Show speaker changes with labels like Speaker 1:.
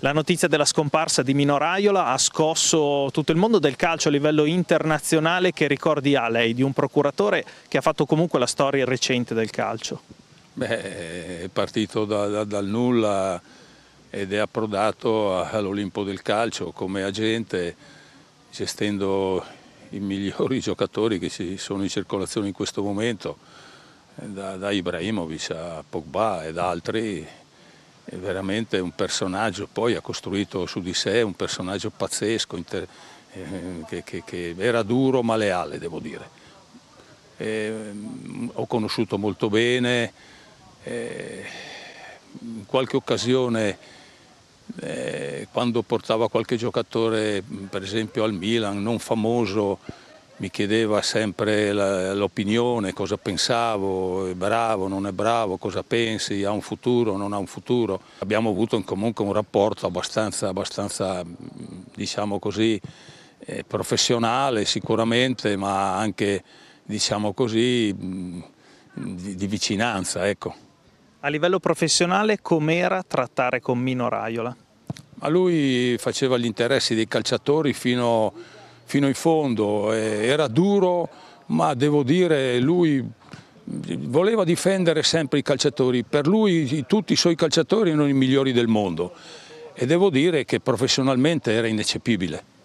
Speaker 1: La notizia della scomparsa di Mino Raiola ha scosso tutto il mondo del calcio a livello internazionale. Che ricordi ha lei di un procuratore che ha fatto comunque la storia recente del calcio?
Speaker 2: Beh, è partito da, da, dal nulla ed è approdato all'Olimpo del calcio come agente, gestendo i migliori giocatori che ci sono in circolazione in questo momento, eh, da, da Ibrahimovic a Pogba ed altri è veramente un personaggio, poi ha costruito su di sé un personaggio pazzesco, inter, eh, che, che, che, era duro ma leale, devo dire. E, ehm, ho conosciuto molto bene, eh, in qualche occasione eh, quando portava qualche giocatore, per esempio al Milan, non famoso, mi chiedeva sempre l'opinione, cosa pensavo, è bravo, non è bravo, cosa pensi, ha un futuro, non ha un futuro. Abbiamo avuto comunque un rapporto abbastanza, abbastanza diciamo così, eh, professionale sicuramente, ma anche diciamo così, mm, di, di vicinanza. Ecco. A livello professionale com'era trattare con
Speaker 1: Mino Raiola?
Speaker 2: Ma lui faceva gli interessi dei calciatori fino a fino in fondo, era duro ma devo dire lui voleva difendere sempre i calciatori, per lui tutti i suoi calciatori erano i migliori del mondo e devo dire che professionalmente era ineccepibile.